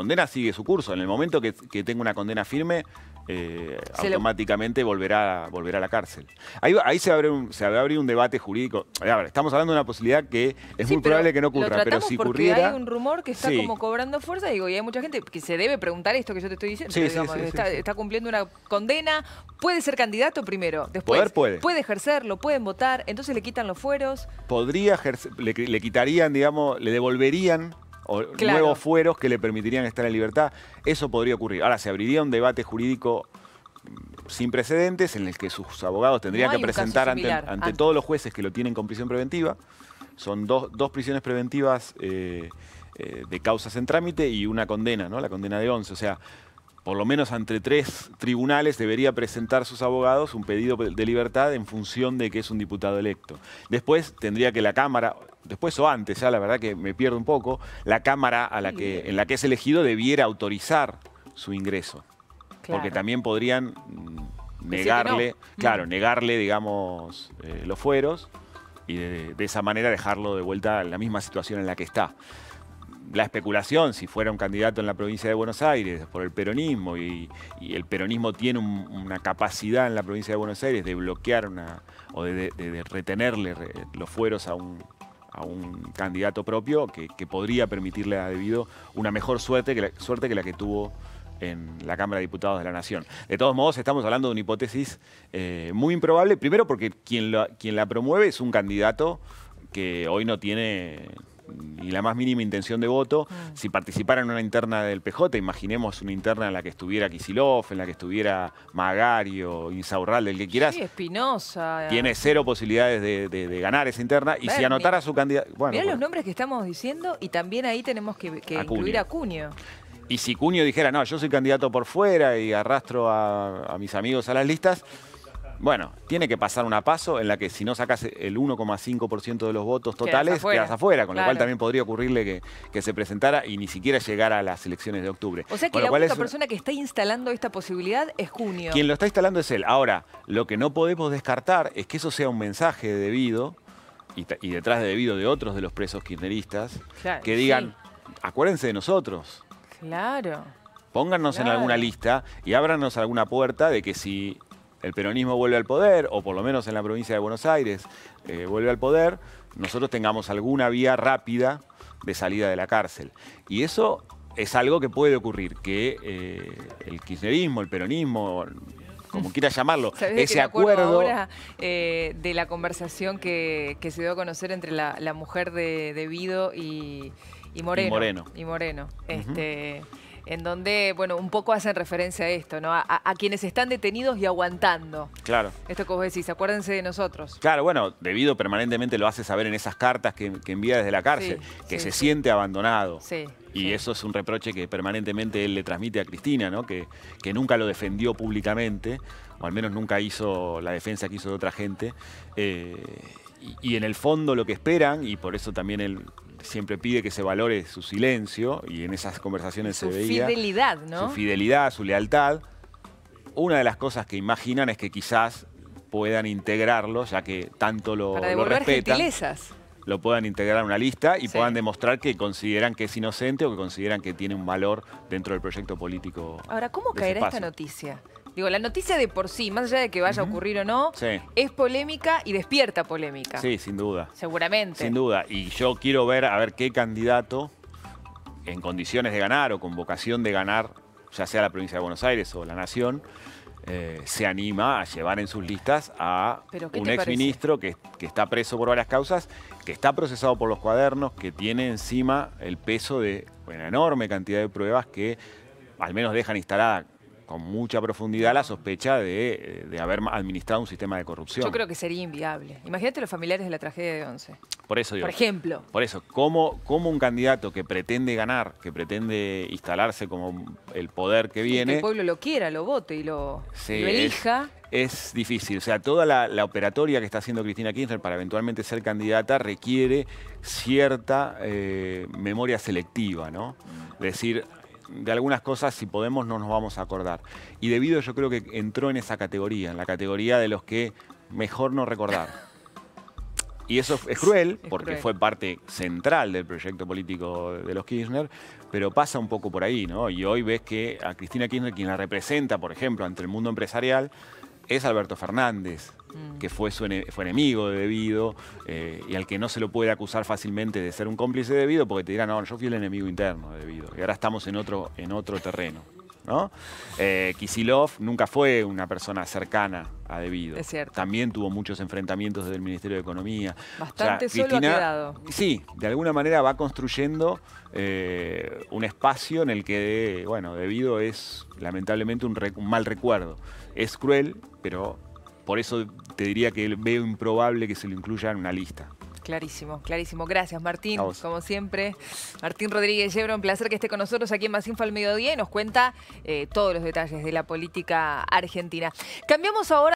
condena sigue su curso. En el momento que, tenga una condena firme, eh, automáticamente volverá, volverá a la cárcel. Ahí, se, abre un, se va a abrir un debate jurídico. estamos hablando de una posibilidad que es muy probable que no ocurra, pero si porque ocurriera... Hay un rumor que está como cobrando fuerza, digo, y hay mucha gente que se debe preguntar esto que yo te estoy diciendo. está, cumpliendo una condena, puede ser candidato primero, después puede. puede ejercerlo, pueden votar, entonces le quitan los fueros. Podría ejercer, le quitarían, digamos, le devolverían o nuevos fueros que le permitirían estar en libertad. Eso podría ocurrir. Ahora, se abriría un debate jurídico mm, sin precedentes en el que sus abogados tendrían que presentar ante, todos los jueces que lo tienen con prisión preventiva. Son dos, prisiones preventivas eh, eh, de causas en trámite y una condena, ¿no? La condena de 11. O sea, por lo menos entre tres tribunales, debería presentar sus abogados un pedido de libertad en función de que es un diputado electo. Después tendría que la Cámara, después o antes, ya la verdad que me pierdo un poco, la Cámara a la que, en la que es elegido debiera autorizar su ingreso. Porque también podrían mm, negarle, mm. claro, negarle, digamos, eh, los fueros y de, de esa manera dejarlo de vuelta en la misma situación en la que está la especulación, si fuera un candidato en la provincia de Buenos Aires por el peronismo, y, el peronismo tiene una capacidad en la provincia de Buenos Aires de bloquear una, o de, retenerle los fueros a un, candidato propio que, podría permitirle a Debido una mejor suerte que la, suerte que la que tuvo en la Cámara de Diputados de la Nación. De todos modos, estamos hablando de una hipótesis eh, muy improbable, primero porque quien quien la promueve es un candidato que hoy no tiene ni la más mínima intención de voto. Si participara en una interna del PJ, imaginemos una interna en la que estuviera Kisilov, en la que estuviera Magario, Insaurral, el que quieras. Sí, Espinosa. Tiene cero posibilidades de, ganar esa interna. y si anotara su candidato. Bueno, mirá los nombres que estamos diciendo y también ahí tenemos que, incluir a Cunio. Y si Cunio dijera, no, yo soy candidato por fuera y arrastro a mis amigos a las listas, bueno, tiene que pasar una paso en la que si no sacas el 1,5% de los votos totales, quedas afuera, con lo cual también podría ocurrirle que, se presentara y ni siquiera llegara a las elecciones de octubre. O sea que la única persona que está instalando esta posibilidad es Junio. Quien lo está instalando es él. Ahora, lo que no podemos descartar es que eso sea un mensaje de debido y, detrás de debido de otros de los presos kirchneristas que digan, acuérdense de nosotros. Claro. Pónganos en alguna lista y ábranos alguna puerta de que si el peronismo vuelve al poder, o por lo menos en la provincia de Buenos Aires eh, vuelve al poder, nosotros tengamos alguna vía rápida de salida de la cárcel. Y eso es algo que puede ocurrir, que eh, el kirchnerismo, el peronismo, como mm. quiera llamarlo, ese acuerdo... Ahora, eh, de la conversación que, se dio a conocer entre la, mujer de, Vido y, Moreno. Y Moreno. Este, en donde, bueno, un poco hacen referencia a esto, ¿no? A, quienes están detenidos y aguantando. Claro. Esto que vos decís, acuérdense de nosotros. Claro, bueno, debido permanentemente lo hace saber en esas cartas que, envía desde la cárcel, que se siente abandonado. Sí. Y eso es un reproche que permanentemente él le transmite a Cristina, ¿no? Que, que nunca lo defendió públicamente, o al menos nunca hizo la defensa que hizo de otra gente. Eh, y, y en el fondo lo que esperan, y por eso también él siempre pide que se valore su silencio y en esas conversaciones se veía. Su fidelidad, ¿no? Su fidelidad, su lealtad. Una de las cosas que imaginan es que quizás puedan integrarlo, ya que tanto lo, Para lo respetan. Lo puedan integrar a una lista y puedan demostrar que consideran que es inocente o que consideran que tiene un valor dentro del proyecto político. Ahora, ¿cómo caerá esta noticia? Digo, la noticia de por sí, más allá de que vaya a ocurrir o no, es polémica y despierta polémica. Sí, sin duda. Seguramente. Sin duda. Y yo quiero ver a ver qué candidato, en condiciones de ganar o con vocación de ganar, ya sea la provincia de Buenos Aires o la nación, eh, se anima a llevar en sus listas a un exministro que, que está preso por varias causas, que está procesado por los cuadernos, que tiene encima el peso de una enorme cantidad de pruebas que al menos dejan instalada con mucha profundidad la sospecha de, eh, haber administrado un sistema de corrupción. Yo creo que sería inviable. Imagínate los familiares de la tragedia de Once. Por eso digo. Por ejemplo. Por eso, como un candidato que pretende ganar, que pretende instalarse como el poder que viene... que el pueblo lo quiera, lo vote y lo, elija... Es, difícil. O sea, toda la, operatoria que está haciendo Cristina Kirchner para eventualmente ser candidata requiere cierta eh, memoria selectiva, ¿no? Mm. decir, de algunas cosas, si podemos, no nos vamos a acordar. Y debido yo creo que entró en esa categoría, en la categoría de los que mejor no recordar. Y eso es cruel, porque fue parte central del proyecto político de los Kirchner, pero pasa un poco por ahí, ¿no? Y hoy ves que a Cristina Kirchner, quien la representa, por ejemplo, ante el mundo empresarial, es Alberto Fernández, mm. que fue su enemigo de Debido eh, y al que no se lo puede acusar fácilmente de ser un cómplice de Debido porque te dirán, no, yo fui el enemigo interno de Debido. Y ahora estamos en otro, en otro terreno. ¿no? Eh, Kisilov nunca fue una persona cercana a Debido. También tuvo muchos enfrentamientos desde el Ministerio de Economía. Bastante Sí, de alguna manera va construyendo eh, un espacio en el que, bueno, Debido es lamentablemente un mal recuerdo. Es cruel, pero por eso te diría que veo improbable que se lo incluya en una lista. Clarísimo, clarísimo. Gracias, Martín. Como siempre, Martín Rodríguez Llebro, un placer que esté con nosotros aquí en Más Info al Mediodía y nos cuenta eh, todos los detalles de la política argentina. Cambiamos ahora.